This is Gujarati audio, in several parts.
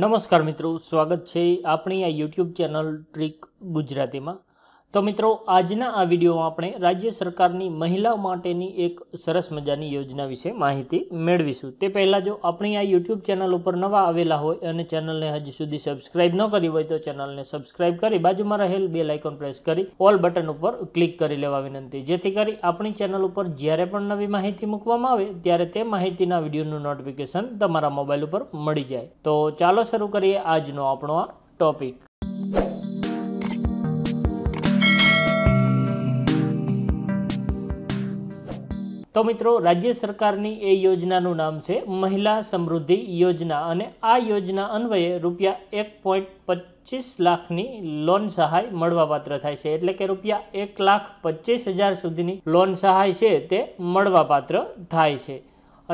નમસ્કાર મિત્રો સ્વાગત છે આપણી આ યુટ્યુબ ચેનલ ટ્રીક ગુજરાતીમાં તો મિત્રો આજના આ વિડીયોમાં આપણે રાજ્ય સરકારની મહિલાઓ માટેની એક સરસ મજાની યોજના વિશે માહિતી મેળવીશું તે પહેલાં જો આપણી આ યુટ્યુબ ચેનલ ઉપર નવા આવેલા હોય અને ચેનલને હજી સુધી સબસ્ક્રાઇબ ન કરી હોય તો ચેનલને સબસ્ક્રાઇબ કરી બાજુમાં રહેલ બે લાઇકોન પ્રેસ કરી ઓલ બટન ઉપર ક્લિક કરી લેવા વિનંતી જેથી કરી આપણી ચેનલ ઉપર જ્યારે પણ નવી માહિતી મૂકવામાં આવે ત્યારે તે માહિતીના વિડીયોનું નોટિફિકેશન તમારા મોબાઈલ ઉપર મળી જાય તો ચાલો શરૂ કરીએ આજનો આપણો આ ટોપિક તો મિત્રો રાજ્ય સરકારની એ યોજનાનું નામ છે મહિલા સમૃદ્ધિ યોજના અને આ યોજના અન્વયે રૂપિયા એક પોઈન્ટ પચીસ લાખની લોન સહાય મળવાપાત્ર થાય છે એટલે કે રૂપિયા એક લાખ પચીસ હજાર સુધીની લોન સહાય છે તે મળવાપાત્ર થાય છે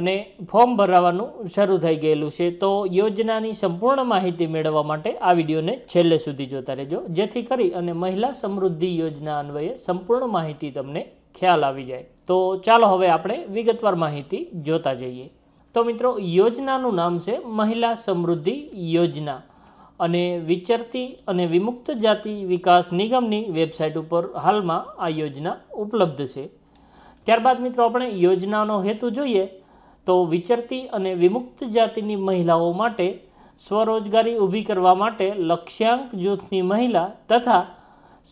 અને ફોર્મ ભરાવાનું શરૂ થઈ ગયેલું છે તો યોજનાની સંપૂર્ણ માહિતી મેળવવા માટે આ વિડીયોને છેલ્લે સુધી જોતા રહેજો જેથી કરી અને મહિલા સમૃદ્ધિ યોજના અન્વયે સંપૂર્ણ માહિતી તમને ખ્યાલ આવી જાય તો ચાલો હવે આપણે વિગતવાર માહિતી જોતા જઈએ તો મિત્રો યોજનાનું નામ છે મહિલા સમૃદ્ધિ યોજના અને વિચરતી અને વિમુક્ત જાતિ વિકાસ નિગમની વેબસાઇટ ઉપર હાલમાં આ યોજના ઉપલબ્ધ છે ત્યારબાદ મિત્રો આપણે યોજનાનો હેતુ જોઈએ તો વિચરતી અને વિમુક્ત જાતિની મહિલાઓ માટે સ્વરોજગારી ઊભી કરવા માટે લક્ષ્યાંક જૂથની મહિલા તથા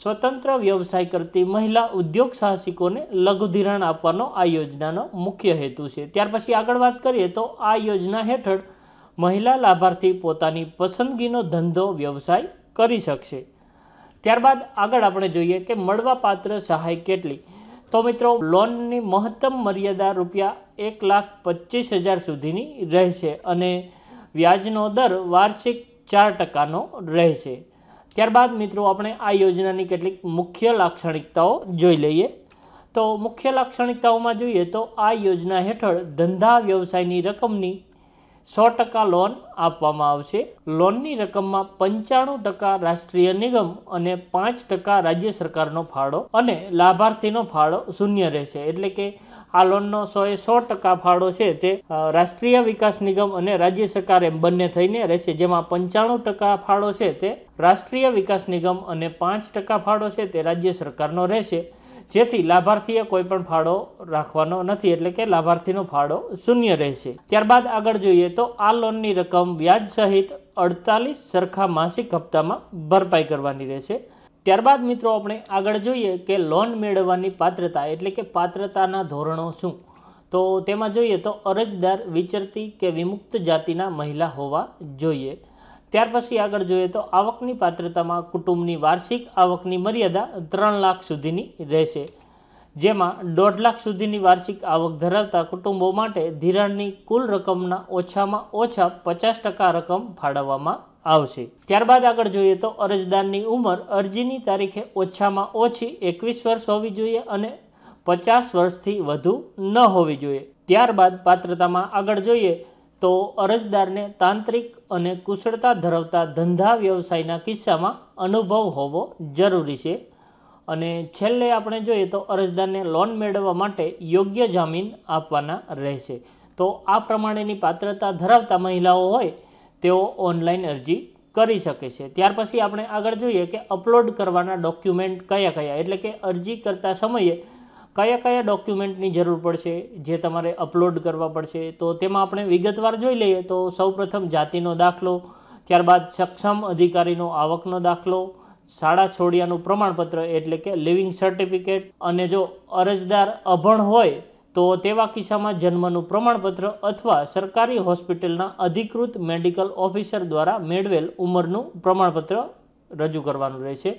સ્વતંત્ર વ્યવસાય કરતી મહિલા ઉદ્યોગ સાહસિકોને લઘુ ધિરાણ આપવાનો આ યોજનાનો મુખ્ય હેતુ છે ત્યાર પછી આગળ વાત કરીએ તો આ યોજના હેઠળ મહિલા લાભાર્થી પોતાની પસંદગીનો ધંધો વ્યવસાય કરી શકશે ત્યારબાદ આગળ આપણે જોઈએ કે મળવાપાત્ર સહાય કેટલી તો મિત્રો લોનની મહત્તમ મર્યાદા રૂપિયા એક લાખ પચીસ હજાર સુધીની રહેશે અને વ્યાજનો દર વાર્ષિક ચાર ટકાનો રહેશે ત્યારબાદ મિત્રો આપણે આ યોજનાની કેટલીક મુખ્ય લાક્ષણિકતાઓ જોઈ લઈએ તો મુખ્ય લાક્ષણિકતાઓમાં જોઈએ તો આ યોજના હેઠળ ધંધા વ્યવસાયની રકમની સો ટકા લોન આપવામાં આવશે લોનની રકમમાં પંચાણું ટકા રાષ્ટ્રીય નિગમ અને પાંચ ટકા રાજ્ય સરકારનો ફાળો અને લાભાર્થીનો ફાળો શૂન્ય રહેશે એટલે કે આ લોનનો સોએ સો ટકા ફાળો છે તે રાષ્ટ્રીય વિકાસ નિગમ અને રાજ્ય સરકાર એમ બંને થઈને રહેશે જેમાં પંચાણું ટકા ફાળો છે તે રાષ્ટ્રીય વિકાસ નિગમ અને પાંચ ટકા ફાળો છે તે રાજ્ય સરકારનો રહેશે જેથી લાભાર્થીએ કોઈ પણ ફાળો રાખવાનો નથી એટલે કે લાભાર્થીનો ફાળો શૂન્ય રહેશે ત્યારબાદ આગળ જોઈએ તો આ લોનની રકમ વ્યાજ સહિત અડતાલીસ સરખા માસિક હપ્તામાં ભરપાઈ કરવાની રહેશે ત્યારબાદ મિત્રો આપણે આગળ જોઈએ કે લોન મેળવવાની પાત્રતા એટલે કે પાત્રતાના ધોરણો શું તો તેમાં જોઈએ તો અરજદાર વિચરતી કે વિમુક્ત જાતિના મહિલા હોવા જોઈએ ત્યાર પછી આગળ જોઈએ તો આવકની પાત્રતામાં કુટુંબની વાર્ષિક આવકની મર્યાદા ત્રણ લાખ સુધીની રહેશે જેમાં દોઢ લાખ સુધીની વાર્ષિક આવક ધરાવતા કુટુંબો માટે ધિરાણની કુલ રકમના ઓછામાં ઓછા પચાસ ટકા રકમ ફાળવવામાં આવશે ત્યારબાદ આગળ જોઈએ તો અરજદારની ઉંમર અરજીની તારીખે ઓછામાં ઓછી એકવીસ વર્ષ હોવી જોઈએ અને પચાસ વર્ષથી વધુ ન હોવી જોઈએ ત્યારબાદ પાત્રતામાં આગળ જોઈએ તો અરજદારને તાંત્રિક અને કુશળતા ધરાવતા ધંધા વ્યવસાયના કિસ્સામાં અનુભવ હોવો જરૂરી છે અને છેલ્લે આપણે જોઈએ તો અરજદારને લોન મેળવવા માટે યોગ્ય જામીન આપવાના રહેશે તો આ પ્રમાણેની પાત્રતા ધરાવતા મહિલાઓ હોય તેઓ ઓનલાઈન અરજી કરી શકે છે ત્યાર પછી આપણે આગળ જોઈએ કે અપલોડ કરવાના ડોક્યુમેન્ટ કયા કયા એટલે કે અરજી કરતા સમયે કયા કયા ડોક્યુમેન્ટની જરૂર પડશે જે તમારે અપલોડ કરવા પડશે તો તેમાં આપણે વિગતવાર જોઈ લઈએ તો સૌપ્રથમ જાતિનો દાખલો ત્યારબાદ સક્ષમ અધિકારીનો આવકનો દાખલો શાળા છોડિયાનું પ્રમાણપત્ર એટલે કે લિવિંગ સર્ટિફિકેટ અને જો અરજદાર અભણ હોય તો તેવા કિસ્સામાં જન્મનું પ્રમાણપત્ર અથવા સરકારી હોસ્પિટલના અધિકૃત મેડિકલ ઓફિસર દ્વારા મેળવેલ ઉંમરનું પ્રમાણપત્ર રજૂ કરવાનું રહેશે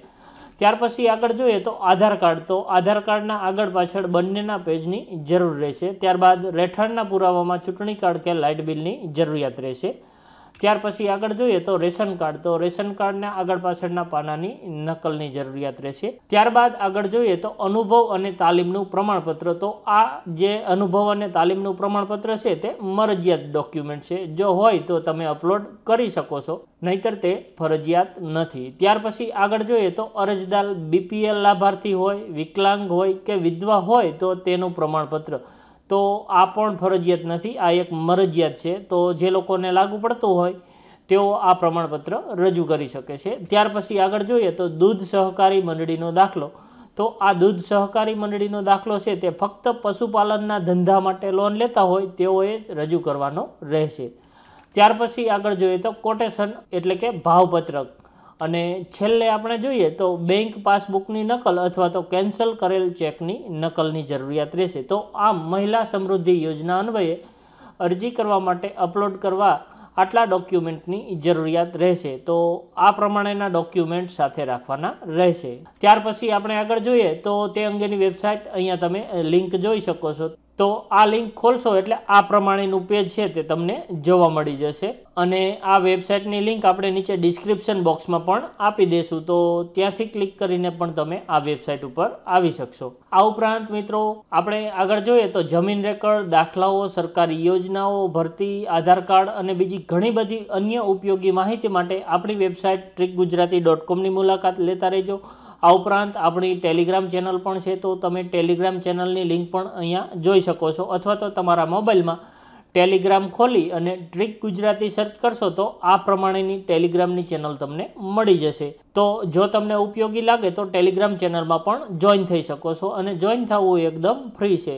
ત્યાર પછી આગળ જોઈએ તો આધાર કાર્ડ તો આધાર કાર્ડના આગળ પાછળ બંનેના પેજની જરૂર રહેશે ત્યારબાદ રહેઠાણના પુરાવામાં ચૂંટણી કાર્ડ કે લાઇટ બિલની જરૂરિયાત રહેશે ત્યાર પછી આગળ જોઈએ તો રેશન કાર્ડ તો રેશન કાર્ડના આગળ પાછળના પાનાની નકલની જરૂરિયાત રહેશે ત્યારબાદ આગળ જોઈએ તો અનુભવ અને તાલીમનું પ્રમાણપત્ર તો આ જે અનુભવ અને તાલીમનું પ્રમાણપત્ર છે તે મરજિયાત ડોક્યુમેન્ટ છે જો હોય તો તમે અપલોડ કરી શકો છો નહીતર તે ફરજિયાત નથી ત્યાર પછી આગળ જોઈએ તો અરજદાર બીપીએલ લાભાર્થી હોય વિકલાંગ હોય કે વિધવા હોય તો તેનું પ્રમાણપત્ર તો આ પણ ફરજિયાત નથી આ એક મરજિયાત છે તો જે લોકોને લાગુ પડતું હોય તેઓ આ પ્રમાણપત્ર રજૂ કરી શકે છે ત્યાર પછી આગળ જોઈએ તો દૂધ સહકારી મંડળીનો દાખલો તો આ દૂધ સહકારી મંડળીનો દાખલો છે તે ફક્ત પશુપાલનના ધંધા માટે લોન લેતા હોય તેઓએ રજૂ કરવાનો રહેશે ત્યાર પછી આગળ જોઈએ તો કોટેશન એટલે કે ભાવપત્રક અને છેલ્લે આપણે જોઈએ તો બેંક પાસબુકની નકલ અથવા તો કેન્સલ કરેલ ચેકની નકલની જરૂરિયાત રહેશે તો આમ મહિલા સમૃદ્ધિ યોજના અન્વયે અરજી કરવા માટે અપલોડ કરવા આટલા ડોક્યુમેન્ટની જરૂરિયાત રહેશે તો આ પ્રમાણેના ડોક્યુમેન્ટ સાથે રાખવાના રહેશે ત્યાર પછી આપણે આગળ જોઈએ તો તે અંગેની વેબસાઇટ અહીંયા તમે લિંક જોઈ શકો છો તો આ લિંક ખોલશો એટલે આ પ્રમાણેનું પેજ છે તે તમને જોવા મળી જશે અને આ વેબસાઇટની લિંક આપણે નીચે ડિસ્ક્રિપ્શન બોક્સમાં પણ આપી દઈશું તો ત્યાંથી ક્લિક કરીને પણ તમે આ વેબસાઇટ ઉપર આવી શકશો આ ઉપરાંત મિત્રો આપણે આગળ જોઈએ તો જમીન રેકર્ડ દાખલાઓ સરકારી યોજનાઓ ભરતી આધાર કાર્ડ અને બીજી ઘણી બધી અન્ય ઉપયોગી માહિતી માટે આપણી વેબસાઇટ ટ્રીક ગુજરાતી ડોટ કોમની મુલાકાત લેતા રહેજો આ ઉપરાંત આપણી ટેલિગ્રામ ચેનલ પણ છે તો તમે ટેલિગ્રામ ચેનલની લિંક પણ અહીંયા જોઈ શકો છો અથવા તો તમારા મોબાઈલમાં ટેલિગ્રામ ખોલી અને ટ્રીક ગુજરાતી સર્ચ કરશો તો આ પ્રમાણેની ટેલિગ્રામની ચેનલ તમને મળી જશે તો જો તમને ઉપયોગી લાગે તો ટેલિગ્રામ ચેનલમાં પણ જોઈન થઈ શકો છો અને જોઈન થવું એકદમ ફ્રી છે